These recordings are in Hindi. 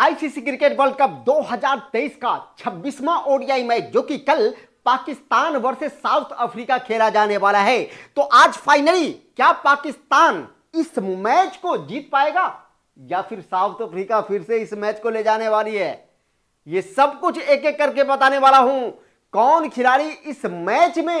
आईसीसी क्रिकेट वर्ल्ड कप 2023 का 26वां ओडीआई मैच जो कि कल पाकिस्तान वर्सेस साउथ अफ्रीका खेला जाने वाला है तो आज फाइनली क्या पाकिस्तान इस मैच को जीत पाएगा या फिर साउथ अफ्रीका फिर से इस मैच को ले जाने वाली है ये सब कुछ एक एक करके बताने वाला हूं कौन खिलाड़ी इस मैच में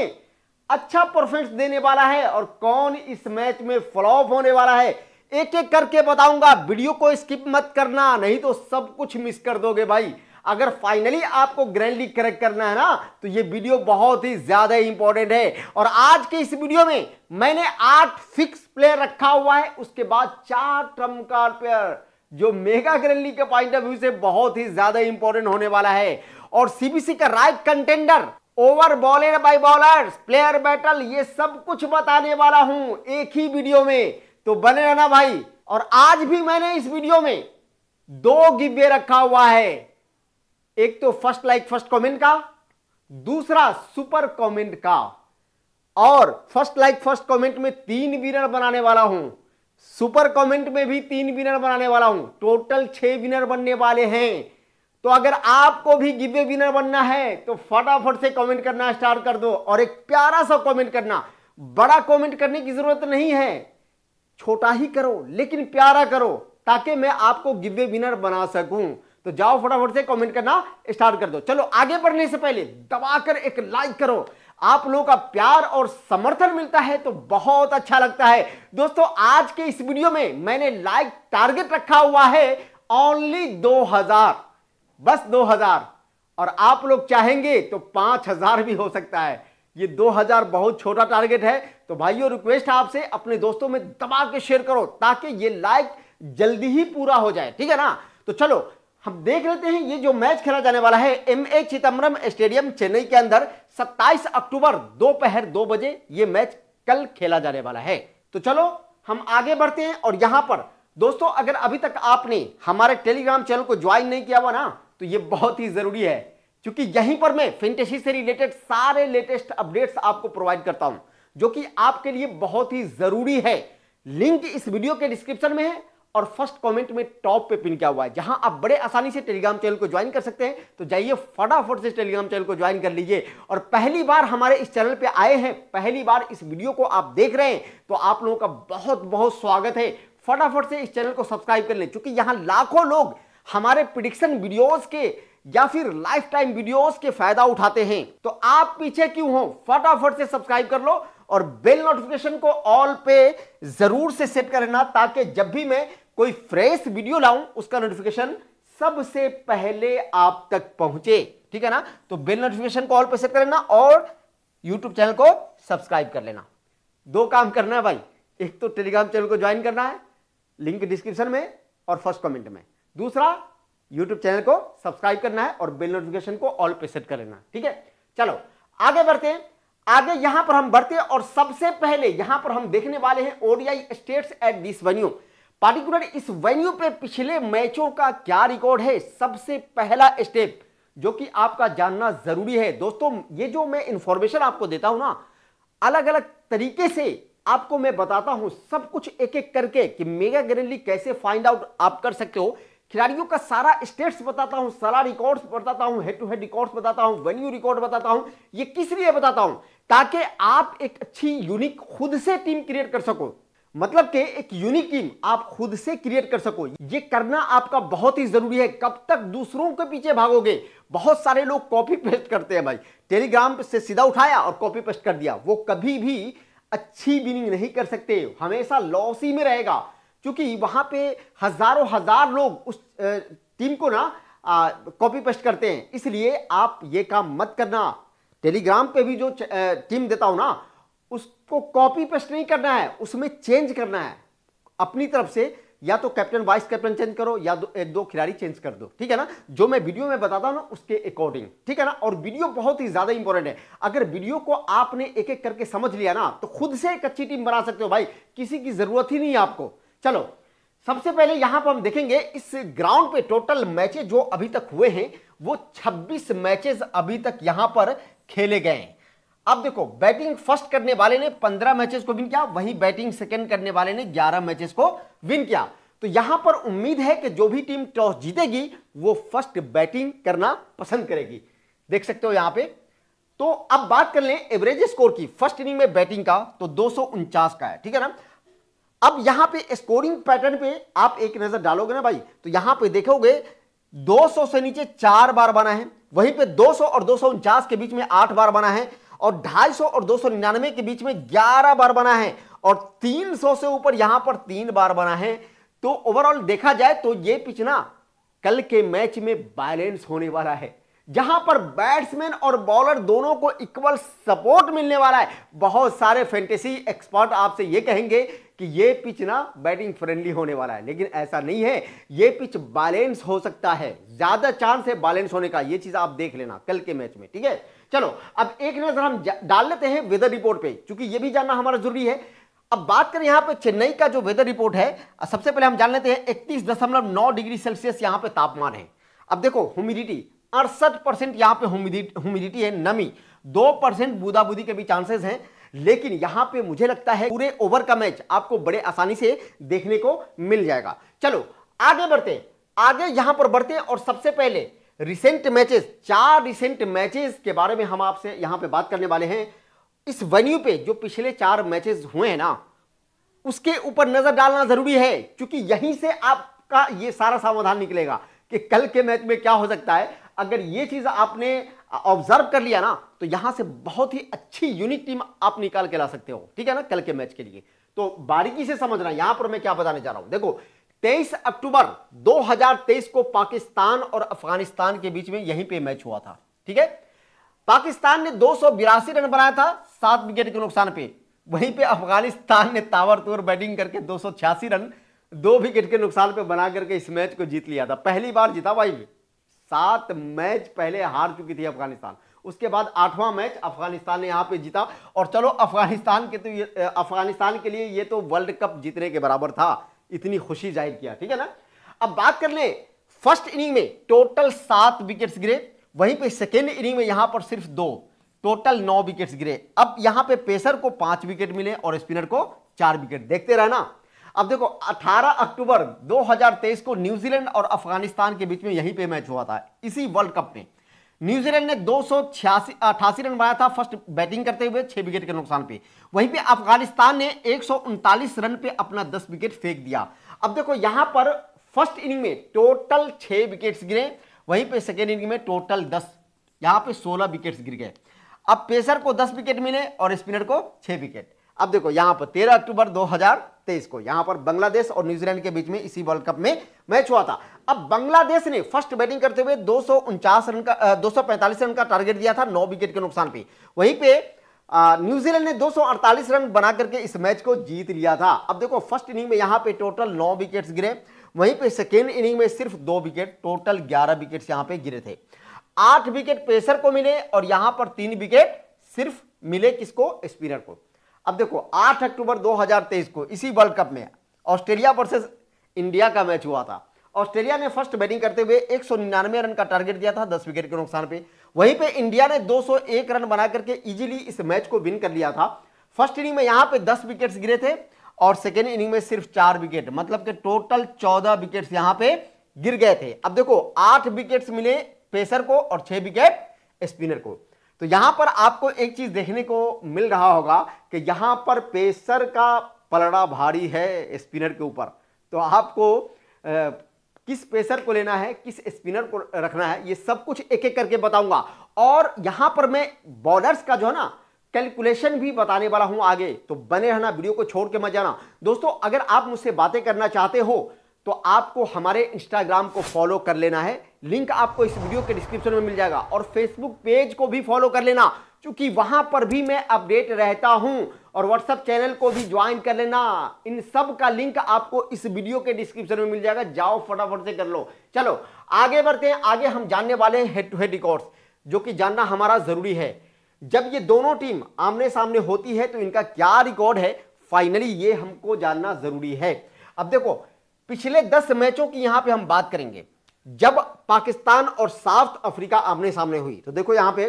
अच्छा परफॉर्मेंस देने वाला है और कौन इस मैच में फ्लॉप होने वाला है एक एक करके बताऊंगा वीडियो को स्किप मत करना नहीं तो सब कुछ मिस कर दोगे भाई अगर फाइनली आपको ग्रैंड लीग करेक्ट करना है ना तो ये वीडियो बहुत ही ज्यादा इंपॉर्टेंट है और आज के इस वीडियो में मैंने आठ फिक्स प्लेयर रखा हुआ है उसके बाद चार ट्रम कार्ड प्लेयर जो मेगा ग्रैंड लीग के पॉइंट ऑफ व्यू से बहुत ही ज्यादा इंपॉर्टेंट होने वाला है और सीबीसी का right contender over bowler by bowler player battle ये सब कुछ बताने वाला हूं एक ही वीडियो में तो बने रहना भाई और आज भी मैंने इस वीडियो में दो गिब्बे रखा हुआ है एक तो फर्स्ट लाइक फर्स्ट कमेंट का दूसरा सुपर कमेंट का और फर्स्ट लाइक फर्स्ट कमेंट में तीन विनर बनाने वाला हूं सुपर कमेंट में भी तीन विनर बनाने वाला हूं टोटल छह विनर बनने वाले हैं तो अगर आपको भी गिब्बे विनर बनना है तो फटाफट से कमेंट करना स्टार्ट कर दो और एक प्यारा सा कमेंट करना बड़ा कमेंट करने की जरूरत नहीं है छोटा ही करो लेकिन प्यारा करो ताकि मैं आपको गिवे विनर बना सकूं तो जाओ फटाफट से कमेंट करना स्टार्ट कर दो चलो आगे बढ़ने से पहले दबाकर एक लाइक करो आप लोगों का प्यार और समर्थन मिलता है तो बहुत अच्छा लगता है दोस्तों आज के इस वीडियो में मैंने लाइक टारगेट रखा हुआ है ओनली 2000 बस 2000 और आप लोग चाहेंगे तो 5000 भी हो सकता है ये 2000 बहुत छोटा टारगेट है तो भाइयों रिक्वेस्ट है आपसे अपने दोस्तों में दबा के शेयर करो ताकि ये लाइक जल्दी ही पूरा हो जाए ठीक है ना तो चलो हम देख लेते हैं ये जो मैच खेला जाने वाला है M A Chidambaram stadium Chennai के अंदर 27 अक्टूबर दोपहर दो, दो बजे ये मैच कल खेला जाने वाला है तो चलो हम आगे बढ़ते हैं और यहां पर दोस्तों अगर अभी तक आपने हमारे टेलीग्राम चैनल को ज्वाइन नहीं किया हुआ ना तो ये बहुत ही जरूरी है क्योंकि यहीं पर मैं फेंटेसी से रिलेटेड सारे लेटेस्ट अपडेट्स आपको प्रोवाइड करता हूं जो कि आपके लिए बहुत ही जरूरी है लिंक इस वीडियो के डिस्क्रिप्शन में है और फर्स्ट कमेंट में टॉप पे पिन किया हुआ है जहां आप बड़े आसानी से टेलीग्राम चैनल को ज्वाइन कर सकते हैं तो जाइए फटाफट से टेलीग्राम चैनल को ज्वाइन कर लीजिए और पहली बार हमारे इस चैनल पे आए हैं पहली बार इस वीडियो को आप देख रहे हैं तो आप लोगों का बहुत बहुत स्वागत है फटाफट से इस चैनल को सब्सक्राइब कर लें क्योंकि यहां लाखों लोग हमारे प्रिडिक्शन वीडियोज के या फिर लाइफ टाइम वीडियो के फायदा उठाते हैं तो आप पीछे क्यों हो फटाफट से सब्सक्राइब कर लो और बेल नोटिफिकेशन को ऑल पे जरूर से सेट करना ताकि जब भी मैं कोई फ्रेश वीडियो लाऊं उसका नोटिफिकेशन सबसे पहले आप तक पहुंचे ठीक है ना तो बेल नोटिफिकेशन को ऑल पे सेट कर लेना और यूट्यूब चैनल को सब्सक्राइब कर लेना दो काम करना है भाई एक तो टेलीग्राम चैनल को ज्वाइन करना है लिंक डिस्क्रिप्शन में और फर्स्ट कमेंट में दूसरा यूट्यूब चैनल को सब्सक्राइब करना है और बेल नोटिफिकेशन को ऑल पे सेट कर लेना ठीक है चलो आगे बढ़ते हैं आगे यहां पर हम बढ़ते हैं और सबसे पहले यहां पर हम देखने वाले हैं ODI stats at this venue particular इस वेन्यू पे पिछले मैचों का क्या रिकॉर्ड है सबसे पहला स्टेप जो कि आपका जानना जरूरी है दोस्तों ये जो मैं इंफॉर्मेशन आपको देता हूं ना अलग अलग तरीके से आपको मैं बताता हूं सब कुछ एक एक करके कि मेगा ग्रेनली कैसे फाइंड आउट आप कर सकते हो खिलाड़ियों का सारा स्टेट्स बताता हूं सारा रिकॉर्ड्स बताता हूं हेड टू हेड रिकॉर्ड्स बताता हूं वेन्यू रिकॉर्ड बताता हूं ये किस लिए बताता हूं ताकि आप एक अच्छी यूनिक खुद से टीम क्रिएट कर सको मतलब कि एक यूनिक टीम आप खुद से क्रिएट कर सको ये करना आपका बहुत ही जरूरी है कब तक दूसरों के पीछे भागोगे बहुत सारे लोग कॉपी पेस्ट करते हैं भाई टेलीग्राम से सीधा उठाया और कॉपी पेस्ट कर दिया वो कभी भी अच्छी विनिंग नहीं कर सकते हमेशा लॉस ही में रहेगा क्योंकि वहां पे हजारों हजार लोग उस टीम को ना कॉपी पेस्ट करते हैं इसलिए आप ये काम मत करना टेलीग्राम पे भी जो टीम देता हूँ ना उसको कॉपी पेस्ट नहीं करना है उसमें चेंज करना है अपनी तरफ से या तो कैप्टन वाइस कैप्टन चेंज करो या दो, एक दो खिलाड़ी चेंज कर दो ठीक है ना जो मैं वीडियो में बताता हूँ ना उसके अकॉर्डिंग ठीक है ना और वीडियो बहुत ही ज्यादा इंपॉर्टेंट है अगर वीडियो को आपने एक एक करके समझ लिया ना तो खुद से एक अच्छी टीम बना सकते हो भाई किसी की जरूरत ही नहीं है आपको चलो सबसे पहले यहां पर हम देखेंगे इस ग्राउंड पे टोटल मैचेस जो अभी तक हुए हैं वो 26 मैचेस अभी तक यहां पर खेले गए हैं अब देखो बैटिंग फर्स्ट करने वाले ने 15 मैचेस को विन किया वहीं बैटिंग सेकंड करने वाले ने 11 मैचेस को विन किया तो यहां पर उम्मीद है कि जो भी टीम टॉस जीतेगी वो फर्स्ट बैटिंग करना पसंद करेगी देख सकते हो यहां पर तो अब बात कर लें एवरेज स्कोर की फर्स्ट इनिंग में बैटिंग का तो दो का है ठीक है ना अब यहां पे स्कोरिंग पैटर्न पे आप एक नजर डालोगे ना भाई तो यहां पे देखोगे 200 से नीचे चार बार बना है वहीं पे 200 और दो के बीच में आठ बार बना है और 250 और दो के बीच में 11 बार बना है और 300 से ऊपर यहां पर तीन बार बना है तो ओवरऑल देखा जाए तो ये पिच ना कल के मैच में बैलेंस होने वाला है जहां पर बैट्समैन और बॉलर दोनों को इक्वल सपोर्ट मिलने वाला है बहुत सारे फैंटेसी एक्सपर्ट आपसे यह कहेंगे कि यह पिच ना बैटिंग फ्रेंडली होने वाला है लेकिन ऐसा नहीं है यह पिच बैलेंस हो सकता है ज्यादा चांस है बैलेंस होने का यह चीज आप देख लेना कल के मैच में ठीक है चलो अब एक नजर हम डाल लेते हैं वेदर रिपोर्ट पर चूंकि यह भी जानना हमारा जरूरी है अब बात करें यहां पे चेन्नई का जो वेदर रिपोर्ट है सबसे पहले हम जान लेते हैं इकतीस दशमलव नौ डिग्री सेल्सियस यहां पे तापमान है अब देखो ह्यूमिडिटी अड़सठ परसेंट यहाँ पे ह्यूमिडिटी है नमी दो परसेंट बूदाबूदी के भी चांसेस हैं लेकिन यहाँ पे मुझे लगता है पूरे ओवर का मैच आपको बड़े आसानी से देखने को मिल जाएगा चलो आगे बढ़ते आगे यहां पर बढ़ते और सबसे पहले रिसेंट मैचेस चार रिसेंट मैचेस के बारे में हम आपसे यहां पे बात करने वाले हैं इस वेन्यू पे जो पिछले चार मैचेस हुए हैं ना उसके ऊपर नजर डालना जरूरी है क्योंकि यहीं से आपका ये सारा समाधान निकलेगा कि कल के मैच में क्या हो सकता है अगर ये चीज़ आपने ऑब्जर्व कर लिया ना तो यहां से बहुत ही अच्छी यूनिक टीम आप निकाल के ला सकते हो ठीक है ना कल के मैच के लिए तो बारीकी से समझना यहां पर मैं क्या बताने जा रहा हूं देखो 23 अक्टूबर 2023 को पाकिस्तान और अफगानिस्तान के बीच में यहीं पे मैच हुआ था ठीक है पाकिस्तान ने दो रन बनाया था सात विकेट के नुकसान पे वहीं पे अफगानिस्तान ने ताबड़तोड़ बैटिंग करके दो रन दो विकेट के नुकसान पे बना करके इस मैच को जीत लिया था पहली बार जीता भाई सात मैच पहले हार चुकी थी अफगानिस्तान उसके बाद आठवां मैच अफगानिस्तान ने यहाँ पे जीता और चलो अफगानिस्तान के तो ये अफगानिस्तान के लिए ये तो वर्ल्ड कप जीतने के बराबर था इतनी खुशी जाहिर किया ठीक है ना अब बात कर ले फर्स्ट इनिंग में टोटल सात विकेट्स गिरे वहीं पे सेकेंड इनिंग में यहां पर सिर्फ दो टोटल नौ विकेट्स गिरे अब यहां पे पेसर को पांच विकेट मिले और स्पिनर को चार विकेट देखते रहना अब देखो 18 अक्टूबर 2023 को न्यूजीलैंड और अफगानिस्तान के बीच में यहीं पे मैच हुआ था इसी वर्ल्ड कप में न्यूजीलैंड ने दो सौ रन बनाया था फर्स्ट बैटिंग करते हुए छह विकेट के नुकसान पे वहीं पे अफगानिस्तान ने एक रन पे अपना दस विकेट फेंक दिया अब देखो यहां पर फर्स्ट इनिंग में टोटल छह विकेट गिरे वहीं पे सेकेंड इनिंग में टोटल दस यहां पर सोलह विकेट गिर गए अब पेसर को दस विकेट मिले और स्पिनर को छह विकेट अब देखो यहां पर तेरह अक्टूबर 2023 को यहां पर बांग्लादेश और न्यूजीलैंड के बीच में इसी वर्ल्ड कप में मैच हुआ था अब बांग्लादेश ने फर्स्ट बैटिंग करते हुए दो रन का दो रन का टारगेट दिया था नौ विकेट के नुकसान पे वहीं पे न्यूजीलैंड ने 248 रन बना करके इस मैच को जीत लिया था अब देखो फर्स्ट इनिंग में यहां पे टोटल 9 विकेट गिरे वहीं पे सेकेंड इनिंग में सिर्फ दो विकेट टोटल ग्यारह विकेट यहां पे गिरे थे आठ विकेट पेसर को मिले और यहां पर तीन विकेट सिर्फ मिले किसको स्पिनर को अब देखो 8 अक्टूबर 2023 को इसी वर्ल्ड कप में ऑस्ट्रेलिया वर्सेस इंडिया का मैच हुआ था ऑस्ट्रेलिया ने फर्स्ट बैटिंग करते हुए एक रन का टारगेट दिया था दस विकेट के नुकसान पे वहीं पे इंडिया ने 201 रन बना करके इजीली इस मैच को विन कर लिया था फर्स्ट इनिंग में यहां पे 10 विकेट्स गिरे थे और सेकेंड इनिंग में सिर्फ चार विकेट मतलब के टोटल चौदह विकेट यहां पे गिर गए थे अब देखो आठ विकेट्स मिले पेसर को और छह विकेट स्पिनर को तो यहां पर आपको एक चीज देखने को मिल रहा होगा कि यहां पर पेसर का पलड़ा भारी है स्पिनर के ऊपर तो आपको आ, किस पेसर को लेना है किस स्पिनर को रखना है ये सब कुछ एक एक करके बताऊंगा और यहां पर मैं बॉलर्स का जो है ना कैलकुलेशन भी बताने वाला हूं आगे तो बने रहना वीडियो को छोड़ के मत जाना दोस्तों अगर आप मुझसे बातें करना चाहते हो तो आपको हमारे इंस्टाग्राम को फॉलो कर लेना है लिंक आपको इस वीडियो के डिस्क्रिप्शन में मिल जाएगा और फेसबुक पेज को भी फॉलो कर लेना क्योंकि वहां पर भी मैं अपडेट रहता हूं और व्हाट्सएप चैनल को भी ज्वाइन कर लेना इन सब का लिंक आपको इस वीडियो के डिस्क्रिप्शन में मिल जाएगा जाओ फटाफट से कर लो चलो आगे बढ़ते हैं आगे हम जानने वाले हैं हेड टू हेड रिकॉर्ड्स जो कि जानना हमारा जरूरी है जब ये दोनों टीम आमने सामने होती है तो इनका क्या रिकॉर्ड है फाइनली ये हमको जानना जरूरी है अब देखो पिछले दस मैचों की यहां पर हम बात करेंगे जब पाकिस्तान और साउथ अफ्रीका आमने सामने हुई तो देखो यहां पे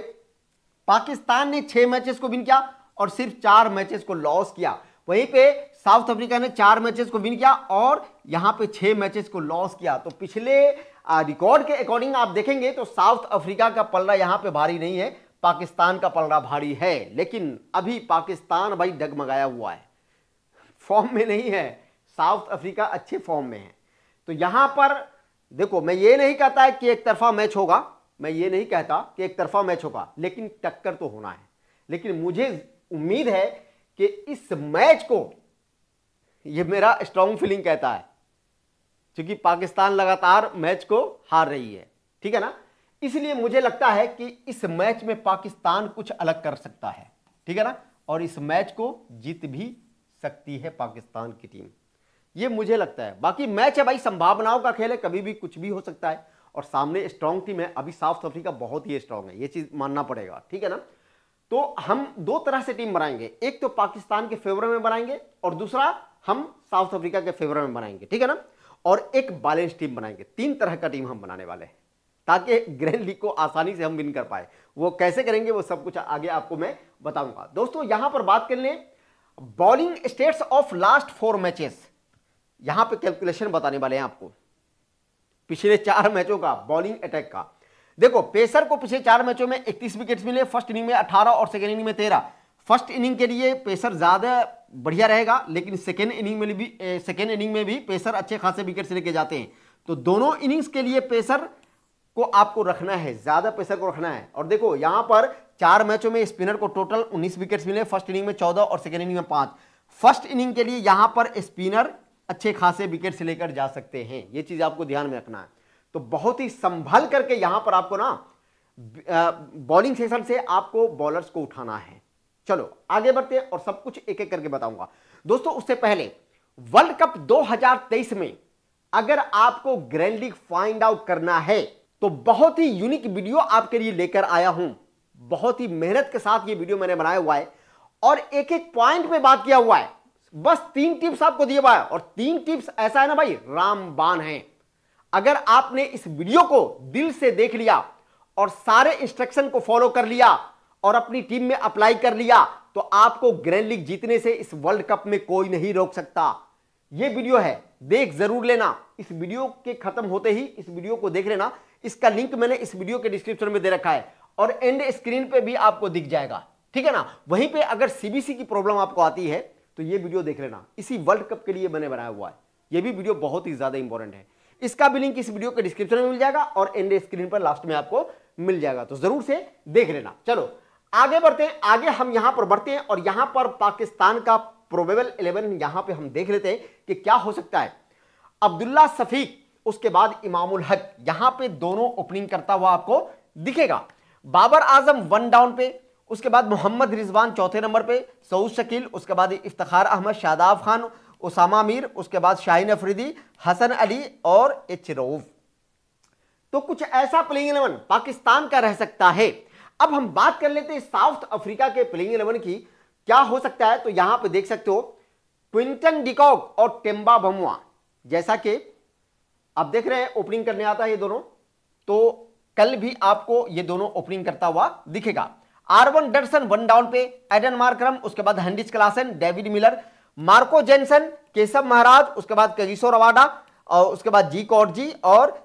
पाकिस्तान ने छह मैचेस को विन किया और सिर्फ चार मैचेस को लॉस किया वहीं पे साउथ अफ्रीका ने चार मैचेस को विन किया और यहां पे छह मैचेस को लॉस किया तो पिछले रिकॉर्ड के अकॉर्डिंग आप देखेंगे तो साउथ अफ्रीका का पलड़ा यहां पे भारी नहीं है पाकिस्तान का पलड़ा भारी है लेकिन अभी पाकिस्तान भाई डगमगाया हुआ है फॉर्म में नहीं है साउथ अफ्रीका अच्छे फॉर्म में है तो यहां पर देखो मैं ये नहीं कहता है कि एक तरफा मैच होगा मैं ये नहीं कहता कि एक तरफा मैच होगा लेकिन टक्कर तो होना है लेकिन मुझे उम्मीद है कि इस मैच को ये मेरा स्ट्रांग फीलिंग कहता है क्योंकि पाकिस्तान लगातार मैच को हार रही है ठीक है ना इसलिए मुझे लगता है कि इस मैच में पाकिस्तान कुछ अलग कर सकता है ठीक है ना और इस मैच को जीत भी सकती है पाकिस्तान की टीम ये मुझे लगता है बाकी मैच है भाई संभावनाओं का खेल है कभी भी कुछ भी हो सकता है और सामने स्ट्रांग टीम है अभी साउथ अफ्रीका बहुत ही स्ट्रांग है ये चीज मानना पड़ेगा ठीक है ना तो हम दो तरह से टीम बनाएंगे एक तो पाकिस्तान के फेवर में बनाएंगे और दूसरा हम साउथ अफ्रीका के फेवर में बनाएंगे ठीक है ना और एक बैलेंस टीम बनाएंगे तीन तरह का टीम हम बनाने वाले हैं ताकि ग्रैंड लीग को आसानी से हम विन कर पाए वो कैसे करेंगे वो सब कुछ आगे आपको मैं बताऊंगा दोस्तों यहां पर बात कर लें bowling stats of last four matches यहां पे कैलकुलेशन बताने वाले हैं आपको पिछले चार मैचों का बॉलिंग अटैक का देखो पेसर को पिछले चार मैचों में इकतीस विकेट मिले फर्स्ट इनिंग में अठारह और सेकेंड इनिंग में तेरह फर्स्ट इनिंग के लिए पेसर ज्यादा बढ़िया रहेगा लेकिन सेकेंड इनिंग में भी सेकेंड इनिंग में भी पेसर अच्छे खासे विकेट लेके जाते हैं तो दोनों इनिंग्स के लिए पेसर को आपको रखना है ज्यादा पेसर को रखना है और देखो यहां पर चार मैचों में स्पिनर को टोटल 19 विकेट्स मिले फर्स्ट इनिंग में 14 और सेकेंड इनिंग में पांच फर्स्ट इनिंग के लिए यहां पर स्पिनर अच्छे खासे विकेट से लेकर जा सकते हैं ये चीज आपको ध्यान में रखना है तो बहुत ही संभल करके यहां पर आपको ना बॉलिंग सेशन से आपको बॉलर्स को उठाना है चलो आगे बढ़ते हैं और सब कुछ एक एक करके बताऊंगा दोस्तों उससे पहले वर्ल्ड कप 2023 में अगर आपको ग्रैंड लीग फाइंड आउट करना है तो बहुत ही यूनिक वीडियो आपके लिए लेकर आया हूं बहुत ही मेहनत के साथ ये वीडियो मैंने बनाया हुआ है और एक एक पॉइंट में बात किया हुआ है बस तीन टिप्स आपको दिए हुआ है और तीन टिप्स ऐसा है ना भाई रामबान है अगर आपने इस वीडियो को दिल से देख लिया और सारे इंस्ट्रक्शन को फॉलो कर लिया और अपनी टीम में अप्लाई कर लिया तो आपको ग्रैंड लीग जीतने से इस वर्ल्ड कप में कोई नहीं रोक सकता यह वीडियो है देख जरूर लेना इस वीडियो के खत्म होते ही इस वीडियो को देख लेना इसका लिंक मैंने इस वीडियो के डिस्क्रिप्शन में दे रखा है और एंड स्क्रीन पे भी आपको दिख जाएगा ठीक है ना वहीं पे अगर सीबीसी की प्रॉब्लम आपको आती है तो ये वीडियो देख लेना इसी वर्ल्ड कप के लिए मैंने बनाया हुआ है ये भी वीडियो बहुत ही ज़्यादा इंपॉर्टेंट है इसका भी लिंक इस वीडियो के डिस्क्रिप्शन में मिल जाएगा और एंड स्क्रीन पर लास्ट में आपको मिल जाएगा तो ज़रूर से देख लेना चलो आगे बढ़ते हैं आगे हम यहां पर बढ़ते हैं और यहां पर पाकिस्तान का प्रोबेबल इलेवन यहां पर हम देख लेते हैं कि क्या हो सकता है अब्दुल्ला सफीक उसके बाद इमामुल हक यहां पे दोनों ओपनिंग करता हुआ आपको दिखेगा बाबर आजम वन डाउन पे उसके बाद मोहम्मद रिजवान चौथे नंबर पे सऊद शकील उसके बाद इफ्तार अहमद शादाब खान उसामा मीर उसके बाद शाहीन अफरीदी हसन अली और एच रऊफ तो कुछ ऐसा प्लेइंग इलेवन पाकिस्तान का रह सकता है अब हम बात कर लेते हैं साउथ अफ्रीका के प्लेइंग इलेवन की क्या हो सकता है तो यहां पर देख सकते हो क्विंटन डिकॉक और टेम्बा बमुआ जैसा कि आप देख रहे हैं ओपनिंग करने आता है ये दोनों तो कल भी आपको ये दोनों ओपनिंग करता हुआ दिखेगा आर्वन डटसन वन डाउन पे एडन मार्क्रम उसके बाद Heinrich Klaasen David Miller Marco Jansen Keshav Maharaj उसके बाद कगिशोर रवाडा और उसके बाद जी कॉर्जी और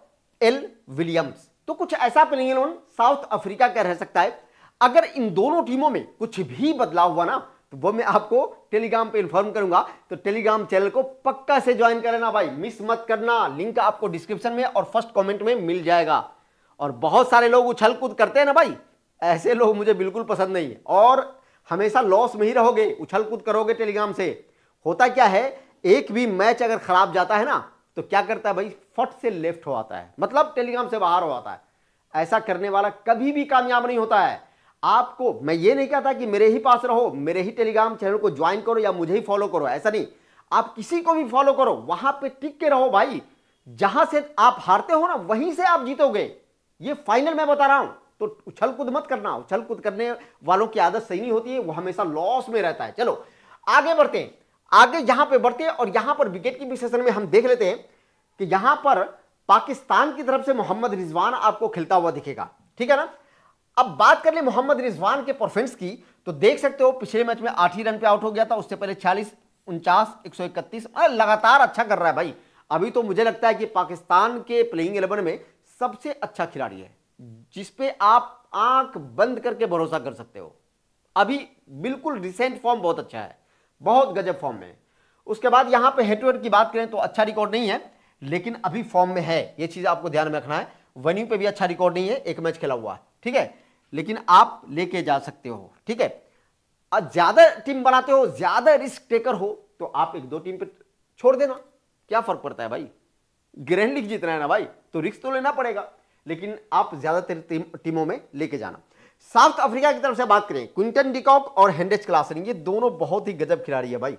एल विलियम्स तो कुछ ऐसा प्लेइंग इलेवन साउथ अफ्रीका का रह सकता है अगर इन दोनों टीमों में कुछ भी बदलाव हुआ ना तो वो मैं आपको टेलीग्राम पे इन्फॉर्म करूंगा तो टेलीग्राम चैनल को पक्का से ज्वाइन कर लेना भाई मिस मत करना लिंक आपको डिस्क्रिप्शन में और फर्स्ट कमेंट में मिल जाएगा और बहुत सारे लोग उछल कूद करते हैं ना भाई ऐसे लोग मुझे बिल्कुल पसंद नहीं है और हमेशा लॉस में ही रहोगे उछल कूद करोगे टेलीग्राम से होता क्या है एक भी मैच अगर खराब जाता है ना तो क्या करता है भाई फट से लेफ्ट हो आता है मतलब टेलीग्राम से बाहर हो आता है ऐसा करने वाला कभी भी कामयाब नहीं होता है आपको मैं ये नहीं कहता कि मेरे ही पास रहो मेरे ही टेलीग्राम चैनल को ज्वाइन करो या मुझे ही फॉलो करो ऐसा नहीं आप किसी को भी फॉलो करो वहां पे टिक के रहो भाई जहां से आप हारते हो ना वहीं से आप जीतोगे ये फाइनल मैं बता रहा हूं तो उछल कूद मत करना उछल कूद करने वालों की आदत सही नहीं होती है वो हमेशा लॉस में रहता है चलो आगे बढ़ते हैं आगे यहां पे बढ़ते हैं और यहां पर विकेट की विशेषण में हम देख लेते हैं कि यहां पर पाकिस्तान की तरफ से मोहम्मद रिजवान आपको खिलता हुआ दिखेगा ठीक है ना अब बात कर ले मोहम्मद रिजवान के परफॉर्मेंस की तो देख सकते हो पिछले मैच में आठ ही रन पे आउट हो गया था उससे पहले छियालीस उनचास एक सौ इकतीस लगातार अच्छा कर रहा है भाई अभी तो मुझे लगता है कि पाकिस्तान के प्लेइंग इलेवन में सबसे अच्छा खिलाड़ी है जिस पे आप आंख बंद करके भरोसा कर सकते हो अभी बिल्कुल रिसेंट फॉर्म बहुत अच्छा है बहुत गजब फॉर्म में उसके बाद यहां पे हेटवेट की बात करें तो अच्छा रिकॉर्ड नहीं है लेकिन अभी फॉर्म में है यह चीज आपको ध्यान में रखना है वन्यू पे भी अच्छा रिकॉर्ड नहीं है एक मैच खेला हुआ है ठीक है लेकिन आप लेके जा सकते हो ठीक है ज्यादा टीम बनाते हो ज्यादा रिस्क टेकर हो तो आप एक दो टीम पे छोड़ देना क्या फर्क पड़ता है भाई ग्रैंड लीग जीतना है ना भाई तो रिस्क तो लेना पड़ेगा लेकिन आप ज़्यादातर टीमों में लेके जाना साउथ अफ्रीका की तरफ से बात करें क्विंटन डिकॉक और हैंडेज क्लासन ये दोनों बहुत ही गजब खिलाड़ी है भाई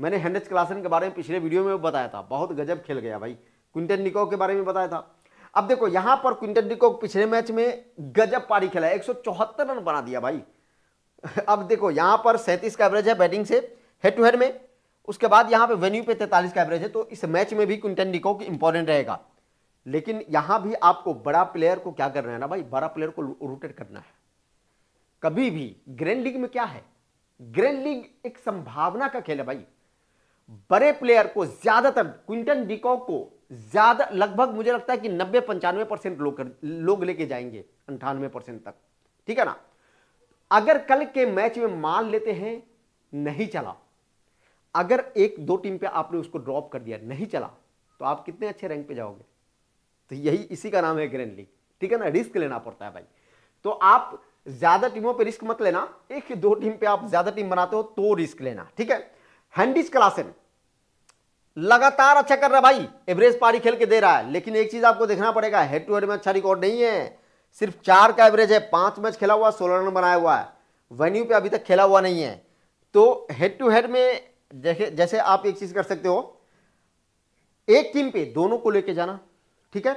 मैंने हैंडेज क्लासन के बारे में पिछले वीडियो में बताया था बहुत गजब खेल गया भाई क्विंटन डिकॉक के बारे में बताया था अब देखो यहां पर क्विंटन डिकॉक पिछले मैच में गजब पारी खेला एक रन बना दिया भाई अब देखो यहां पर सैंतीस का एवरेज है बैटिंग से हेड टू हेड में उसके बाद यहां पे वेन्यू पे तैतालीस का एवरेज है तो इस मैच में भी क्विंटन डिकॉक इंपॉर्टेंट रहेगा लेकिन यहां भी आपको बड़ा प्लेयर को क्या करना है ना भाई बड़ा प्लेयर को रोटेट करना है कभी भी ग्रैंड लीग में क्या है ग्रैंड लीग एक संभावना का खेल है भाई बड़े प्लेयर को ज्यादातर क्विंटन डिकॉक को ज्यादा लगभग मुझे लगता है कि नब्बे पंचानवे परसेंट लोग कर, लोग लेके जाएंगे अंठानवे परसेंट तक ठीक है ना अगर कल के मैच में मान लेते हैं नहीं चला अगर एक दो टीम पे आपने उसको ड्रॉप कर दिया नहीं चला तो आप कितने अच्छे रैंक पे जाओगे तो यही इसी का नाम है ग्रैंड लीग ठीक है ना रिस्क लेना पड़ता है भाई तो आप ज्यादा टीमों पे रिस्क मत लेना एक दो टीम पे आप ज्यादा टीम बनाते हो तो रिस्क लेना ठीक है हैंडिस क्लासेन लगातार अच्छा कर रहा है भाई एवरेज पारी खेल के दे रहा है लेकिन एक चीज आपको देखना पड़ेगा हेड टू हेड में अच्छा रिकॉर्ड नहीं है सिर्फ चार का एवरेज है पांच मैच खेला हुआ सोलह रन बनाया हुआ है वेन्यू पे अभी तक खेला हुआ नहीं है तो हेड टू हेड में जैसे आप एक चीज कर सकते हो एक टीम पे दोनों को लेके जाना ठीक है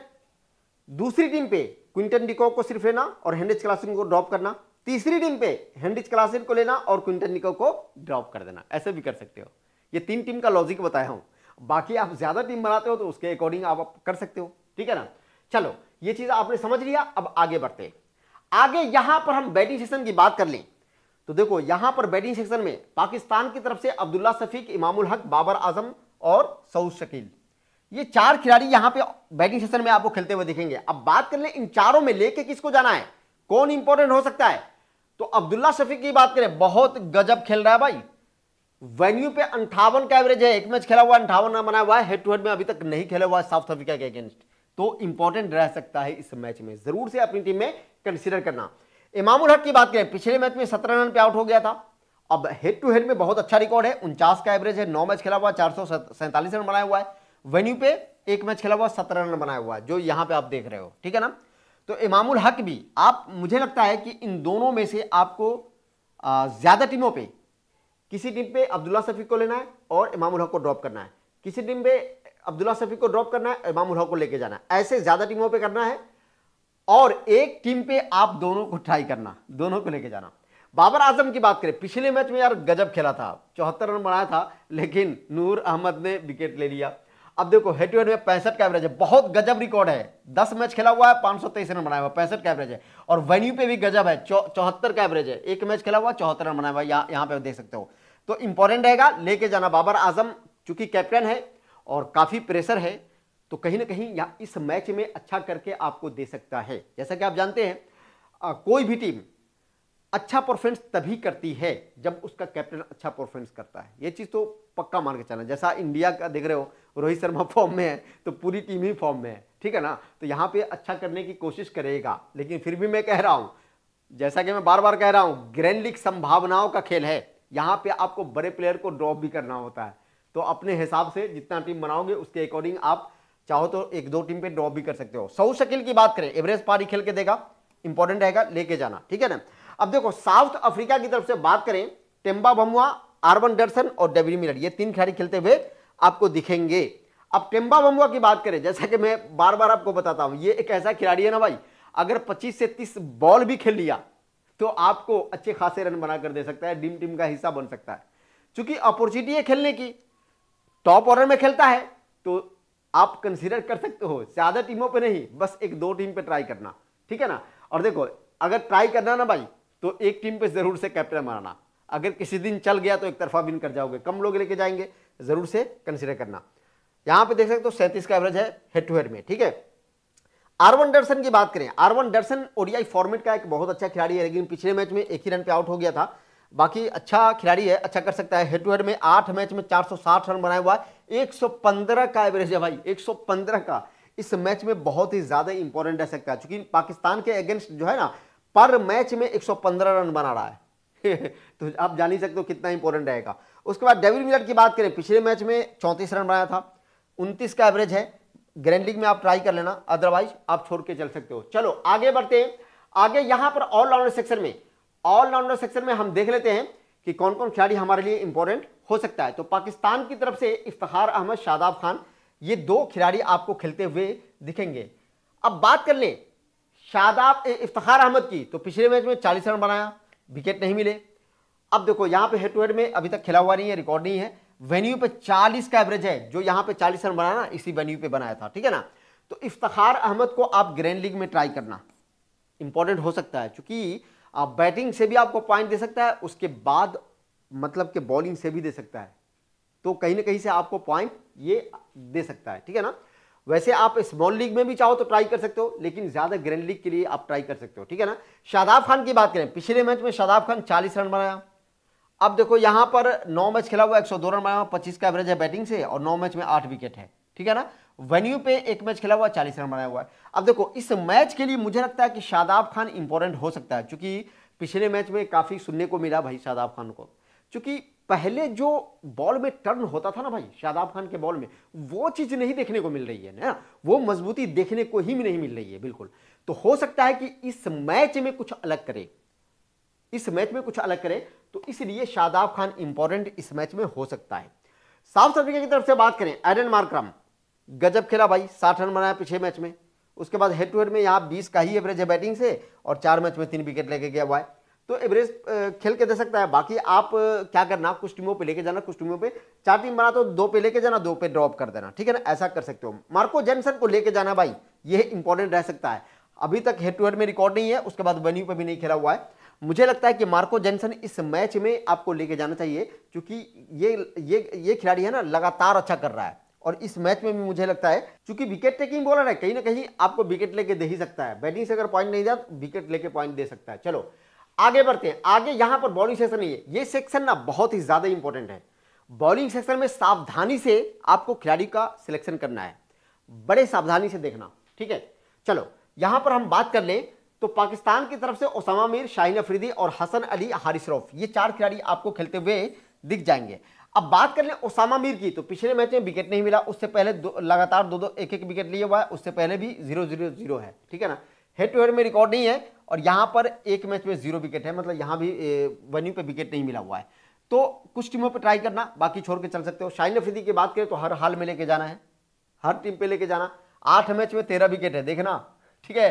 दूसरी टीम पे क्विंटन डिकॉक को सिर्फ लेना और हेनरिच क्लासिन को ड्रॉप करना तीसरी टीम पे हेनरिच क्लासिन को लेना और क्विंटन डिकॉक को ड्रॉप कर देना ऐसे भी कर सकते हो ये तीन टीम का लॉजिक बताया हूं बाकी आप ज्यादा टीम बनाते हो तो उसके अकॉर्डिंग आप कर सकते हो ठीक है ना चलो ये चीज आपने समझ लिया अब आगे बढ़ते आगे यहां पर हम बैटिंग सेक्शन की बात कर लें तो देखो यहां पर बैटिंग सेक्शन में पाकिस्तान की तरफ से अब्दुल्ला सफीक इमामुल हक बाबर आजम और सऊद शकील ये चार खिलाड़ी यहां पे बैटिंग सेशन में आपको खेलते हुए दिखेंगे अब बात कर ले इन चारों में लेके किसको जाना है कौन इंपोर्टेंट हो सकता है तो अब्दुल्ला शफीक की बात करें बहुत गजब खेल रहा है भाई वेन्यू पे अंठावन का एवरेज है एक मैच खेला हुआ अंठावन रन बनाया हुआ है हेड टू हेड में अभी तक नहीं खेला हुआ है साउथ अफ्रीका के अगेंस्ट तो इंपॉर्टेंट रह सकता है इस मैच में जरूर से अपनी टीम में कंसिडर करना इमामुल हक की बात करें पिछले मैच में सत्रह रन पे आउट हो गया था अब हेड टू हेड में बहुत अच्छा रिकॉर्ड है उनचास का एवरेज है नौ मैच खेला हुआ चार रन बनाया हुआ है वेन्यू पे एक मैच खेला हुआ सत्रह रन बनाया हुआ है जो यहां पे आप देख रहे हो ठीक है ना तो इमामुल हक भी आप मुझे लगता है कि इन दोनों में से आपको ज़्यादा टीमों पे किसी टीम पे अब्दुल्ला सफीक को लेना है और इमामुल हक को ड्रॉप करना है किसी टीम पे अब्दुल्ला सफीक को ड्रॉप करना है इमामुल हक को लेके जाना है ऐसे ज़्यादा टीमों पर करना है और एक टीम पे आप दोनों को ट्राई करना दोनों को लेके जाना बाबर आजम की बात करें पिछले मैच में यार गजब खेला था चौहत्तर रन बनाया था लेकिन नूर अहमद ने विकेट ले लिया अब देखो हेड टू हेड में पैंसठ का एवरेज है बहुत गजब रिकॉर्ड है दस मैच खेला हुआ है पांच सौ तेईस रन बनाया हुआ पैंसठ का एवरेज है और वेन्यू पे भी गजब है चौहत्तर का एवरेज है एक मैच खेला हुआ चौहत्तर रन बनाया हुआ यहाँ यहाँ पे देख सकते हो तो इंपॉर्टेंट रहेगा लेके जाना बाबर आजम चूंकि कैप्टन है और काफ़ी प्रेशर है तो कहीं ना कहीं या इस मैच में अच्छा करके आपको दे सकता है जैसा कि आप जानते हैं कोई भी टीम अच्छा परफॉर्मेंस तभी करती है जब उसका कैप्टन अच्छा परफॉर्मेंस करता है ये चीज़ तो पक्का मान के चलना जैसा इंडिया का देख रहे हो रोहित शर्मा फॉर्म में है तो पूरी टीम ही फॉर्म में है ठीक है ना तो यहाँ पे अच्छा करने की कोशिश करेगा लेकिन फिर भी मैं कह रहा हूँ जैसा कि मैं बार बार कह रहा हूँ ग्रैंड लीग संभावनाओं का खेल है यहाँ पे आपको बड़े प्लेयर को ड्रॉप भी करना होता है तो अपने हिसाब से जितना टीम बनाओगे उसके अकॉर्डिंग आप चाहो तो एक दो टीम पे ड्रॉप भी कर सकते हो सऊ शकील की बात करें एवरेज पारी खेल के देगा इंपॉर्टेंट रहेगा लेके जाना ठीक है ना अब देखो साउथ अफ्रीका की तरफ से बात करें टेम्बा बमुआ आर्वन डरसन और डेविड मिलर ये तीन खिलाड़ी खेलते हुए आपको दिखेंगे अब टेम्बा बमुआ की बात करें जैसा कि मैं बार बार आपको बताता हूं ये एक ऐसा खिलाड़ी है ना भाई अगर 25 से 30 बॉल भी खेल लिया तो आपको अच्छे खासे रन बनाकर दे सकता है डीम टीम का हिस्सा बन सकता है चूंकि अपॉर्चुनिटी है खेलने की टॉप ऑर्डर में खेलता है तो आप कंसिडर कर सकते हो ज्यादा टीमों पर नहीं बस एक दो टीम पर ट्राई करना ठीक है ना और देखो अगर ट्राई करना ना भाई तो एक टीम पे जरूर से कैप्टन मारना अगर किसी दिन चल गया तो एक तरफा विन कर जाओगे कम लोग लेके जाएंगे जरूर से कंसिडर करना यहां पे देख सकते हो सैंतीस का एवरेज है हेड टू हेड में ठीक है आरवन डरसन की बात करें आरवन डरसन ओडीआई फॉर्मेट का एक बहुत अच्छा खिलाड़ी है लेकिन पिछले मैच में एक ही रन पे आउट हो गया था बाकी अच्छा खिलाड़ी है अच्छा कर सकता है हेड टू हेड में आठ मैच में 460 रन बनाया हुआ है 115 का एवरेज है भाई 115 का इस मैच में बहुत ही ज्यादा इंपॉर्टेंट रह सकता है क्योंकि पाकिस्तान के अगेंस्ट जो है ना पर मैच में 115 रन बना रहा है तो आप जान ही सकते हो कितना इंपॉर्टेंट रहेगा उसके बाद डेविड मिलर की बात करें पिछले मैच में चौंतीस रन बनाया था उनतीस का एवरेज है ग्रैंड लीग में आप ट्राई कर लेना अदरवाइज आप छोड़ के चल सकते हो चलो आगे बढ़ते हैं आगे यहां पर ऑलराउंडर सेक्शन में ऑलराउंडर सेक्शन में हम देख लेते हैं कि कौन कौन खिलाड़ी हमारे लिए इंपॉर्टेंट हो सकता है तो पाकिस्तान की तरफ से इफ्तार अहमद शादाब खान ये दो खिलाड़ी आपको खेलते हुए दिखेंगे अब बात कर लें शादाब इफ्तार अहमद की तो पिछले मैच में चालीस रन बनाया विकेट नहीं मिले अब देखो यहाँ पे हेड टू हेड में अभी तक खिला हुआ नहीं है रिकॉर्ड नहीं है वेन्यू पे 40 का एवरेज है जो यहाँ पे 40 रन बनाया ना इसी वेन्यू पे बनाया था ठीक है ना तो इफ्तार अहमद को आप ग्रैंड लीग में ट्राई करना इंपॉर्टेंट हो सकता है क्योंकि बैटिंग से भी आपको पॉइंट दे सकता है उसके बाद मतलब के बॉलिंग से भी दे सकता है तो कहीं ना कहीं से आपको पॉइंट ये दे सकता है ठीक है ना वैसे आप स्मॉल लीग में भी चाहो तो ट्राई कर सकते हो लेकिन ज़्यादा ग्रैंड लीग के लिए आप ट्राई कर सकते हो ठीक है ना शादाब खान की बात करें पिछले मैच में शादाब खान चालीस रन बनाया अब देखो यहाँ पर नौ मैच खेला हुआ एक सौ दो रन बनाया हुआ पच्चीस का एवरेज है बैटिंग से और नौ मैच में आठ विकेट है ठीक है ना वेन्यू पे एक मैच खेला हुआ चालीस रन बनाया हुआ है अब देखो इस मैच के लिए मुझे लगता है कि शादाब खान इंपॉर्टेंट हो सकता है चूंकि पिछले मैच में काफ़ी सुनने को मिला भाई शादाब खान को चूंकि पहले जो बॉल में टर्न होता था ना भाई शादाब खान के बॉल में वो चीज़ नहीं देखने को मिल रही है ना वो मजबूती देखने को ही नहीं मिल रही है बिल्कुल तो हो सकता है कि इस मैच में कुछ अलग करे इस मैच में कुछ अलग करे तो इसलिए शादाब खान इंपॉर्टेंट इस मैच में हो सकता है साउथ अफ्रीका की तरफ से बात करें एडन मार्क्रम गजब खेला भाई साठ रन बनाया पिछले मैच में उसके बाद हेड टू हेड में यहाँ बीस का ही एवरेज है बैटिंग से और चार मैच में तीन विकेट लेके गया हुआ है तो एवरेज खेल के दे सकता है बाकी आप क्या करना कुछ टीमों पे लेके जाना कुछ टीमों पे चार टीम बना तो दो पे लेके जाना दो पे ड्रॉप कर देना ठीक है ना ऐसा कर सकते हो मार्को जेनसन को लेके जाना भाई ये इंपॉर्टेंट रह सकता है अभी तक हेड टू हेड में रिकॉर्ड नहीं है उसके बाद वेन्यू पर भी नहीं खेला हुआ है मुझे लगता है कि मार्को जेनसन इस मैच में आपको लेके जाना चाहिए क्योंकि ये ये ये खिलाड़ी है ना लगातार अच्छा कर रहा है और इस मैच में भी मुझे लगता है क्योंकि विकेट टेकिंग बॉलर है कहीं ना कहीं आपको विकेट लेके दे ही सकता है बैटिंग से अगर पॉइंट नहीं दिया विकेट लेके पॉइंट दे सकता है चलो आगे बढ़ते हैं आगे यहां पर बॉलिंग सेक्शन नहीं है ये सेक्शन ना बहुत ही ज्यादा इंपॉर्टेंट है बॉलिंग सेक्शन में सावधानी से आपको खिलाड़ी का सिलेक्शन करना है बड़े सावधानी से देखना ठीक है चलो यहां पर हम बात कर ले तो पाकिस्तान की तरफ से ओसामा मीर शाहीन अफरीदी और हसन अली हारिस रौफ ये चार खिलाड़ी आपको खेलते हुए दिख जाएंगे अब बात कर ले ओसामा मीर की तो पिछले मैच में विकेट नहीं मिला उससे पहले दो, लगातार दो दो एक एक विकेट लिए हुआ है उससे पहले भी जीरो जीरो जीरो है ठीक है ना हेड टू हेड में रिकॉर्ड नहीं है और यहाँ पर एक मैच में जीरो विकेट है मतलब यहाँ भी वन्यू पे विकेट नहीं मिला हुआ है तो कुछ टीमों पर ट्राई करना बाकी छोड़ के चल सकते हो शाहिन अफरीदी की बात करें तो हर हाल में लेके जाना है हर टीम पे लेके जाना आठ मैच में तेरह विकेट है देखना ठीक है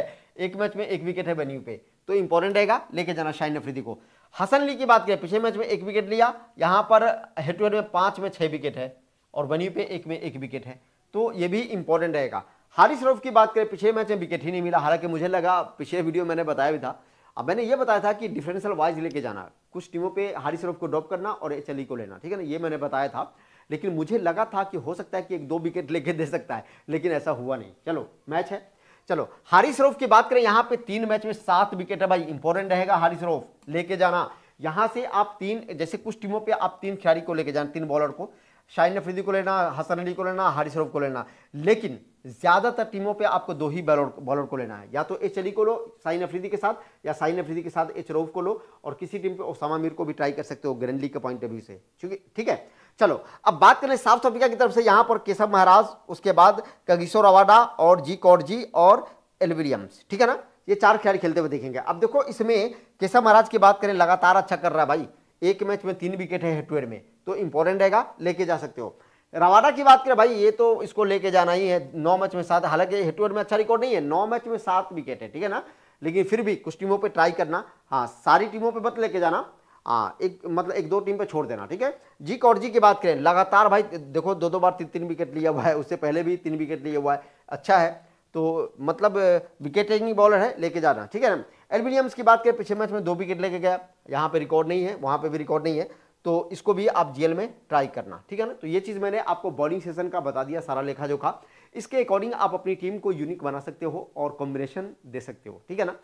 एक मैच में एक विकेट है वेन्यू पे तो इंपॉर्टेंट रहेगा लेके जाना शाहिन अफ्रीदी को हसन ली की बात करें पिछले मैच में एक विकेट लिया यहाँ पर हेड टू हेड में पाँच में छः विकेट है और वेन्यू पे एक में एक विकेट है तो ये भी इंपॉर्टेंट रहेगा हारिस रऊफ की बात करें पिछले मैच में विकेट ही नहीं मिला हालांकि मुझे लगा पिछले वीडियो मैंने बताया भी था अब मैंने ये बताया था कि डिफरेंशियल वाइज लेके जाना कुछ टीमों पे हारिस रऊफ को ड्रॉप करना और एच को लेना ठीक है ना ये मैंने बताया था लेकिन मुझे लगा था कि हो सकता है कि एक दो विकेट लेके दे सकता है लेकिन ऐसा हुआ नहीं चलो मैच है चलो हारिस रऊफ की बात करें यहाँ पे तीन मैच में सात विकेट है भाई इंपॉर्टेंट रहेगा हारिस रऊफ लेके जाना यहाँ से आप तीन जैसे कुछ टीमों पर आप तीन खिलाड़ी को लेके जाना तीन बॉलर को शाहिन अफरीदी को लेना हसन अली को लेना हारिस को लेना लेकिन ज़्यादातर टीमों पे आपको दो ही बॉलर बॉलर को लेना है या तो एच अली को लो साइन अफरीदी के साथ या साइन अफरीदी के साथ एच रोफ को लो और किसी टीम पे ओसामा मीर को भी ट्राई कर सकते हो ग्रैंडली के पॉइंट ऑफ व्यू से क्योंकि ठीक है चलो अब बात करें साउथ अफ्रीका की तरफ से यहाँ पर केशव महाराज उसके बाद कगिशोर अवाडा और जी कौरजी और एलविलियम्स ठीक है ना ये चार खिलाड़ी खेलते हुए देखेंगे अब देखो इसमें केशव महाराज की बात करें लगातार अच्छा कर रहा है भाई एक मैच में तीन विकेट है हेटवेयर में तो इंपॉर्टेंट रहेगा लेके जा सकते हो रवाडा की बात करें भाई ये तो इसको लेके जाना ही है नौ मैच में सात हालांकि हेटवेयर में अच्छा रिकॉर्ड नहीं है नौ मैच में सात विकेट है ठीक है ना लेकिन फिर भी कुछ टीमों पर ट्राई करना हाँ सारी टीमों पर मत लेके जाना हाँ एक मतलब एक दो टीम पे छोड़ देना ठीक है जी कौर जी की बात करें लगातार भाई देखो दो दो बार तीन तीन विकेट लिया हुआ है उससे पहले भी तीन विकेट लिया हुआ है अच्छा है तो मतलब विकेट टेकिंग बॉलर है लेके जाना ठीक है ना एल विलियम्स की बात करें पिछले मैच में दो विकेट लेके गया यहाँ पे रिकॉर्ड नहीं है वहाँ पे भी रिकॉर्ड नहीं है तो इसको भी आप जेल में ट्राई करना ठीक है ना तो ये चीज़ मैंने आपको बॉलिंग सेशन का बता दिया सारा लेखा जोखा इसके अकॉर्डिंग आप अपनी टीम को यूनिक बना सकते हो और कॉम्बिनेशन दे सकते हो ठीक है ना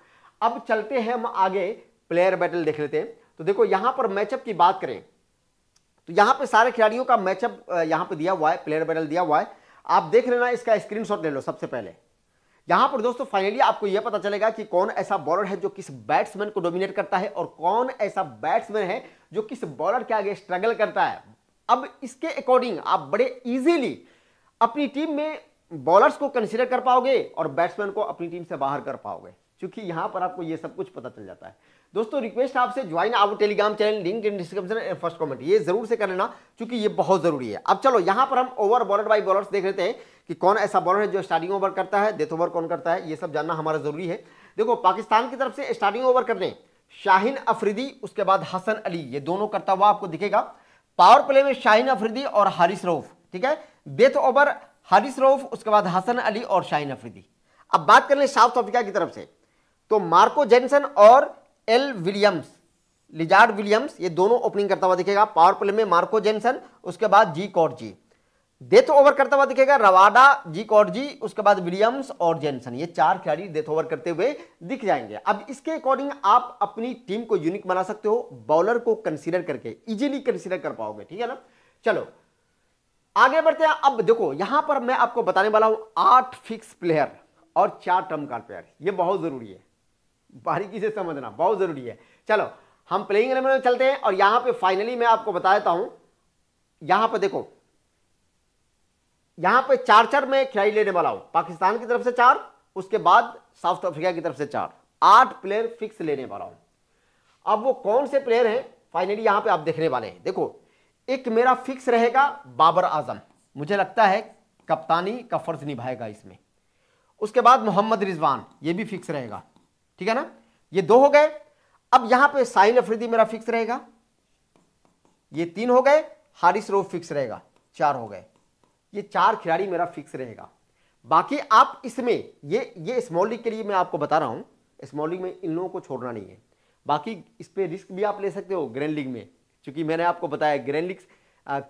अब चलते हैं हम आगे प्लेयर बैटल देख लेते हैं तो देखो यहाँ पर मैचअप की बात करें तो यहाँ पर सारे खिलाड़ियों का मैचअप यहाँ पर दिया हुआ है प्लेयर बैटल दिया हुआ है आप देख लेना इसका स्क्रीन ले लो सबसे पहले यहां पर दोस्तों फाइनली आपको यह पता चलेगा कि कौन ऐसा बॉलर है जो किस बैट्समैन को डोमिनेट करता है और कौन ऐसा बैट्समैन है जो किस बॉलर के आगे स्ट्रगल करता है अब इसके अकॉर्डिंग आप बड़े इजीली अपनी टीम में बॉलर्स को कंसिडर कर पाओगे और बैट्समैन को अपनी टीम से बाहर कर पाओगे क्योंकि यहां पर आपको यह सब कुछ पता चल जाता है दोस्तों रिक्वेस्ट आपसे join our Telegram channel link in description and first comment ये जरूर से कर लेना क्योंकि ये बहुत जरूरी है अब चलो यहाँ पर हम ओवर बॉलर बाई बॉलर्स देख लेते हैं कि कौन ऐसा बॉलर है जो स्टार्टिंग ओवर करता है डेथ ओवर कौन करता है ये सब जानना हमारा जरूरी है देखो पाकिस्तान की तरफ से स्टार्टिंग ओवर करने शाहिन अफरीदी उसके बाद हसन अली ये दोनों करता हुआ आपको दिखेगा पावर प्ले में शाहिन अफरीदी और हारिस रऊफ ठीक है डेथ ओवर हारिस रऊफ उसके बाद हसन अली और शाहिन अफरीदी अब बात कर लें साउथ अफ्रीका की तरफ से तो मार्को जेनसन और एल विलियम्स लिजार्ड विलियम्स ये दोनों ओपनिंग करता हुआ दिखेगा पावर प्ले में मार्को जेनसन उसके बाद जी कॉर्जी डेथ ओवर करता हुआ दिखेगा रवाडा जी कॉर्जी उसके बाद विलियम्स और जेनसन ये चार खिलाड़ी डेथ ओवर करते हुए दिख जाएंगे अब इसके अकॉर्डिंग आप अपनी टीम को यूनिक बना सकते हो बॉलर को कंसिडर करके इजिली कंसीडर कर पाओगे ठीक है ना चलो आगे बढ़ते हैं अब देखो यहां पर मैं आपको बताने वाला हूं आठ फिक्स प्लेयर और चार टर्म कार्ड प्लेयर ये बहुत जरूरी है बारीकी से समझना बहुत ज़रूरी है चलो हम प्लेइंग एलिमेंट में चलते हैं और यहां पे फाइनली मैं आपको बता देता हूं यहां पर देखो यहां पे चार चार में खिलाड़ी लेने वाला हूं पाकिस्तान की तरफ से चार उसके बाद साउथ अफ्रीका की तरफ से चार आठ प्लेयर फिक्स लेने वाला हूं अब वो कौन से प्लेयर हैं फाइनली यहां पे आप देखने वाले हैं देखो एक मेरा फिक्स रहेगा बाबर आजम मुझे लगता है कप्तानी का फर्ज निभाएगा इसमें उसके बाद मोहम्मद रिजवान ये भी फिक्स रहेगा ठीक है ना ये दो हो गए अब यहां पे साहिल अफरीदी मेरा फिक्स रहेगा ये तीन हो गए हारिस रो फिक्स रहेगा चार हो गए ये चार खिलाड़ी मेरा फिक्स रहेगा बाकी आप इसमें ये ये स्मॉल लीग के लिए मैं आपको बता रहा हूं स्मॉल लीग में इन लोगों को छोड़ना नहीं है बाकी इस पर रिस्क भी आप ले सकते हो ग्रैंड लीग में क्योंकि मैंने आपको बताया ग्रैंड लीग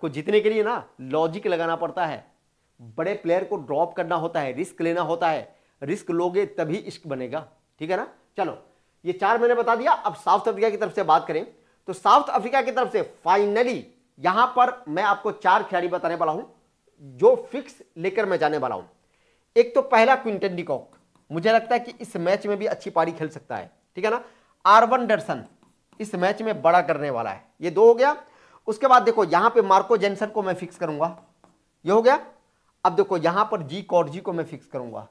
को जीतने के लिए ना लॉजिक लगाना पड़ता है बड़े प्लेयर को ड्रॉप करना होता है रिस्क लेना होता है रिस्क लोगे तभी इश्क बनेगा ठीक है ना चलो ये चार मैंने बता दिया अब साउथ अफ्रीका की तरफ से बात करें तो साउथ अफ्रीका की तरफ से फाइनली यहां पर मैं आपको चार खिलाड़ी बताने वाला हूं जो फिक्स लेकर मैं जाने वाला हूं एक तो पहला क्विंटन डिकॉक मुझे लगता है कि इस मैच में भी अच्छी पारी खेल सकता है ठीक है ना आरवन डरसन इस मैच में बड़ा करने वाला है ये दो हो गया उसके बाद देखो यहां पे मार्को जेनसन को मैं फिक्स करूंगा ये हो गया अब देखो यहां पर जी कॉर्जी को मैं फिक्स करूंगा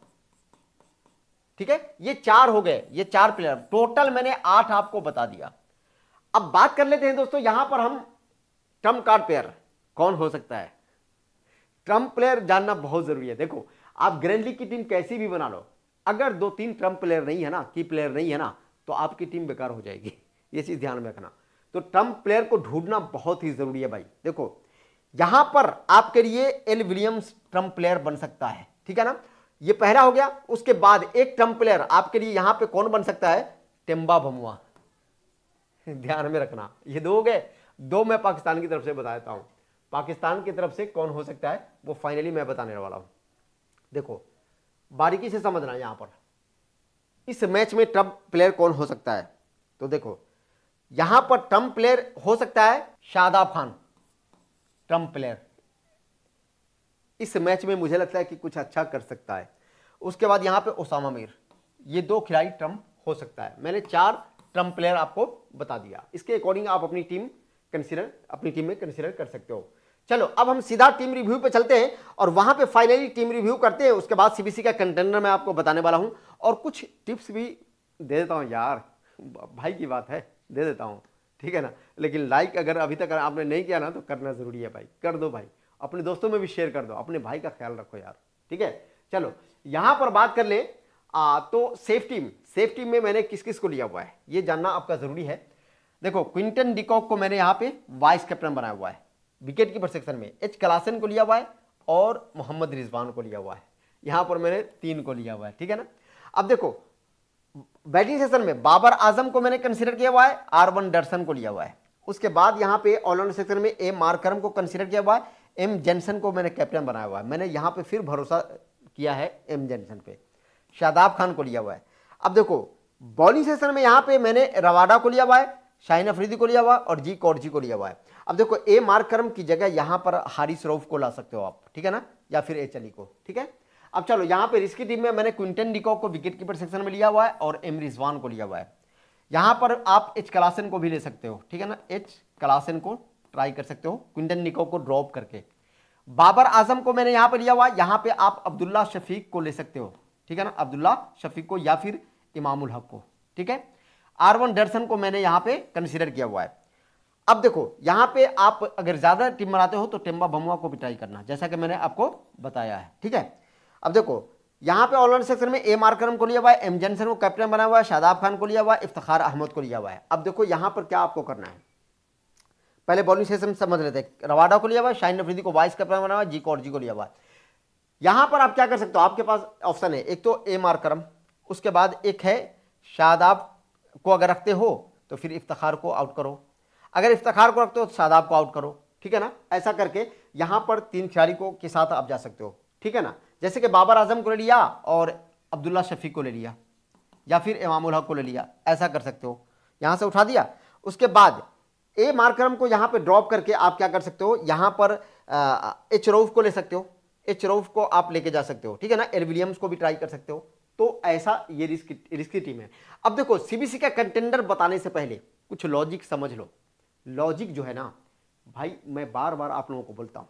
ठीक है ये चार हो गए ये चार प्लेयर टोटल मैंने आठ आपको बता दिया अब बात कर लेते हैं दोस्तों यहां पर हम ट्रम्प कार्ड प्लेयर कौन हो सकता है ट्रम्प प्लेयर जानना बहुत जरूरी है देखो आप ग्रैंड लीग की टीम कैसी भी बना लो अगर दो तीन ट्रम्प प्लेयर नहीं है ना की प्लेयर नहीं है ना तो आपकी टीम बेकार हो जाएगी ये चीज ध्यान में रखना तो ट्रम्प प्लेयर को ढूंढना बहुत ही जरूरी है भाई देखो यहां पर आपके लिए एल विलियम्स ट्रम्प प्लेयर बन सकता है ठीक है ना ये पहला हो गया उसके बाद एक ट्रम्प प्लेयर आपके लिए यहां पे कौन बन सकता है टेम्बा भमुआ ध्यान में रखना ये दो हो गए दो मैं पाकिस्तान की तरफ से बताता हूं पाकिस्तान की तरफ से कौन हो सकता है वो फाइनली मैं बताने वाला हूं देखो बारीकी से समझना यहां पर इस मैच में ट्रम्प प्लेयर कौन हो सकता है तो देखो यहां पर ट्रम्प प्लेयर हो सकता है शादाब खान ट्रम्प प्लेयर इस मैच में मुझे लगता है कि कुछ अच्छा कर सकता है उसके बाद यहाँ पे ओसामा मीर ये दो खिलाड़ी ट्रम्प हो सकता है मैंने चार ट्रम्प प्लेयर आपको बता दिया इसके अकॉर्डिंग आप अपनी टीम कंसिडर अपनी टीम में कंसिडर कर सकते हो चलो अब हम सीधा टीम रिव्यू पे चलते हैं और वहां पे फाइनली टीम रिव्यू करते हैं उसके बाद सीबीसी का कंटेनर मैं आपको बताने वाला हूं और कुछ टिप्स भी दे देता हूं यार भाई की बात है दे देता हूं ठीक है ना लेकिन लाइक अगर अभी तक आपने नहीं किया ना तो करना ज़रूरी है भाई कर दो भाई अपने दोस्तों में भी शेयर कर दो अपने भाई का ख्याल रखो यार ठीक है चलो यहां पर बात कर ले आ, तो सेफ्टी में सेफ्टी में मैंने किस किस को लिया हुआ है ये जानना आपका जरूरी है देखो क्विंटन डिकॉक को मैंने यहां पे वाइस कैप्टन बनाया हुआ है विकेट कीपर सेक्शन में एच कलासन को लिया हुआ है और मोहम्मद रिजवान को लिया हुआ है यहां पर मैंने तीन को लिया हुआ है ठीक है ना अब देखो बैटिंग सेशन में बाबर आजम को मैंने कंसिडर किया हुआ है आर वन डरसन को लिया हुआ है उसके बाद यहां पे ऑलराउंडर सेक्शन में ए मार्करम को कंसिडर किया हुआ है एम जेनसन को मैंने कैप्टन बनाया हुआ है मैंने यहाँ पे फिर भरोसा किया है एम जेनसन पे शादाब खान को लिया हुआ है अब देखो बॉलिंग सेशन में यहाँ पे मैंने रवाडा को लिया हुआ है शाहिन अफरीदी को लिया हुआ है और जी कौरजी को लिया हुआ है अब देखो ए मार्करम की जगह यहाँ पर हारिस रऊफ को ला सकते हो आप ठीक है ना या फिर एच अली को ठीक है अब चलो यहाँ पे रिस्की टीम में मैंने क्विंटन डिकॉक को विकेट कीपर सेक्शन में लिया हुआ है और एम रिजवान को लिया हुआ है यहाँ पर आप एच कलासन को भी ले सकते हो ठीक है ना एच कलासन को ट्राई कर सकते हो कुंदन निको को ड्रॉप करके बाबर आजम को मैंने यहां पर लिया हुआ यहां पे आप अब्दुल्ला शफीक को ले सकते हो ठीक है ना अब्दुल्ला शफीक को या फिर इमामुल हक को ठीक है आरवन डरसन को मैंने यहां पे कंसीडर किया हुआ है अब देखो यहाँ पे आप अगर ज़्यादा टीम बनाते हो तो टेम्बा भमुआ को भी ट्राई करना जैसा कि मैंने आपको बताया है ठीक है अब देखो यहाँ पे ऑलराउंड सेक्शन में एम आरकरम को लिया हुआ है एम जनसन को कैप्टन बनाया हुआ है शादाब खान को लिया हुआ है इफ्तार अहमद को लिया हुआ है अब देखो यहां पर क्या आपको करना है पहले बॉलिंग सेशन समझ लेते हैं रवाडा को लिया हुआ शाहिन अफरीदी को वाइस कैप्टन बना हुआ जी को और जी को लिया हुआ यहां पर आप क्या कर सकते हो आपके पास ऑप्शन है एक तो एम आर करम उसके बाद एक है शादाब को अगर रखते हो तो फिर इफ्तार को आउट करो अगर इफ्तार को रखते हो तो शादाब को आउट करो ठीक है ना ऐसा करके यहाँ पर तीन खिलाड़ी को के साथ आप जा सकते हो ठीक है ना जैसे कि बाबर आजम को ले लिया और अब्दुल्ला शफी को ले लिया या फिर इमामुल हक को ले लिया ऐसा कर सकते हो यहाँ से उठा दिया उसके बाद ए मार्करम को यहाँ पे ड्रॉप करके आप क्या कर सकते हो यहाँ पर एच रोफ को ले सकते हो एच रोफ को आप लेके जा सकते हो ठीक है ना एलविलियम्स को भी ट्राई कर सकते हो तो ऐसा ये रिस्की रिस्की टीम है अब देखो सीबीसी का कंटेंडर बताने से पहले कुछ लॉजिक समझ लो लॉजिक जो है ना भाई मैं बार बार आप लोगों को बोलता हूँ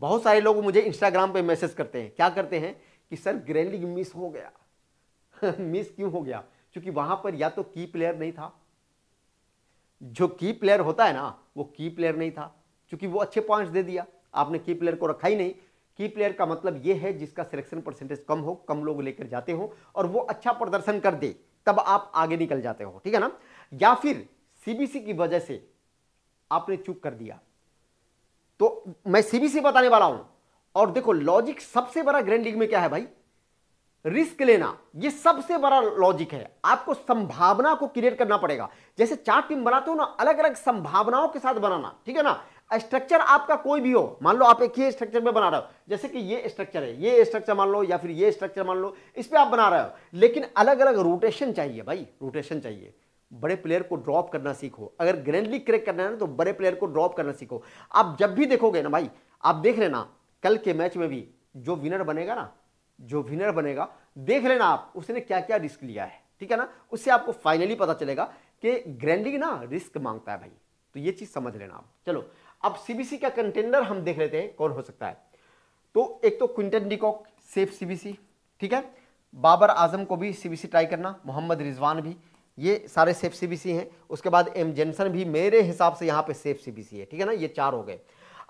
बहुत सारे लोग मुझे इंस्टाग्राम पे मैसेज करते हैं क्या करते हैं कि सर ग्रैंड लीग मिस हो गया मिस क्यों हो गया क्योंकि वहाँ पर या तो की प्लेयर नहीं था जो की प्लेयर होता है ना वो की प्लेयर नहीं था क्योंकि वो अच्छे पॉइंट्स दे दिया आपने की प्लेयर को रखा ही नहीं की प्लेयर का मतलब ये है जिसका सिलेक्शन परसेंटेज कम हो कम लोग लेकर जाते हो और वो अच्छा प्रदर्शन कर दे तब आप आगे निकल जाते हो ठीक है ना या फिर सीबीसी की वजह से आपने चूक कर दिया तो मैं सीबीसी बताने वाला हूं और देखो लॉजिक सबसे बड़ा ग्रैंड लीग में क्या है भाई रिस्क लेना ये सबसे बड़ा लॉजिक है आपको संभावना को क्रिएट करना पड़ेगा जैसे चार टीम बनाते हो ना अलग अलग संभावनाओं के साथ बनाना ठीक है ना स्ट्रक्चर आपका कोई भी हो मान लो आप एक ही स्ट्रक्चर में बना रहे हो जैसे कि ये स्ट्रक्चर है ये स्ट्रक्चर मान लो या फिर ये स्ट्रक्चर मान लो इस पर आप बना रहे हो लेकिन अलग अलग रोटेशन चाहिए भाई रोटेशन चाहिए बड़े प्लेयर को ड्रॉप करना सीखो अगर ग्रैंडली क्रेक करना है ना तो बड़े प्लेयर को ड्रॉप करना सीखो आप जब भी देखोगे ना भाई आप देख लेना कल के मैच में भी जो विनर बनेगा ना जो विनर बनेगा देख लेना आप उसने क्या क्या रिस्क लिया है ठीक है ना उससे आपको फाइनली पता चलेगा कि ग्रैंडिंग ना रिस्क मांगता है भाई तो ये चीज समझ लेना आप चलो अब सीबीसी का कंटेंडर हम देख लेते हैं कौन हो सकता है तो एक तो क्विंटन डिकॉक सेफ सीबीसी ठीक है बाबर आजम को भी सीबीसी ट्राई करना मोहम्मद रिजवान भी ये सारे सेफ सीबीसी हैं उसके बाद एम जेनसन भी मेरे हिसाब से यहाँ पे सेफ सीबीसी है ठीक है ना ये चार हो गए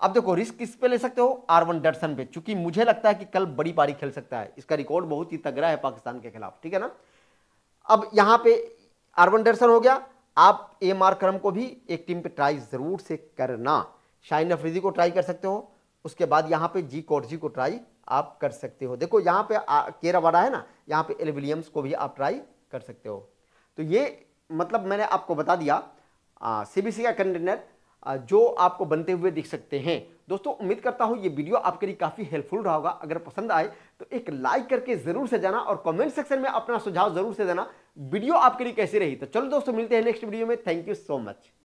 अब देखो रिस्क किस पे ले सकते हो आरवन डटसन पे चूंकि मुझे लगता है कि कल बड़ी पारी खेल सकता है इसका रिकॉर्ड बहुत ही तगड़ा है पाकिस्तान के खिलाफ ठीक है ना अब यहां पे आरवन डटसन हो गया आप एम आर क्रम को भी एक टीम पे ट्राई जरूर से करना शाहिन अफरीदी को ट्राई कर सकते हो उसके बाद यहाँ पे जी कोर्जी को ट्राई आप कर सकते हो देखो यहाँ पे केरावाड़ा है ना यहाँ पे एल विलियम्स को भी आप ट्राई कर सकते हो तो ये मतलब मैंने आपको बता दिया सी बी सी का कैंडिडेट जो आपको बनते हुए दिख सकते हैं दोस्तों उम्मीद करता हूँ ये वीडियो आपके लिए काफ़ी हेल्पफुल रहा होगा अगर पसंद आए तो एक लाइक करके ज़रूर से जाना और कमेंट सेक्शन में अपना सुझाव ज़रूर से देना वीडियो आपके लिए कैसी रही तो चलो दोस्तों मिलते हैं नेक्स्ट वीडियो में थैंक यू सो मच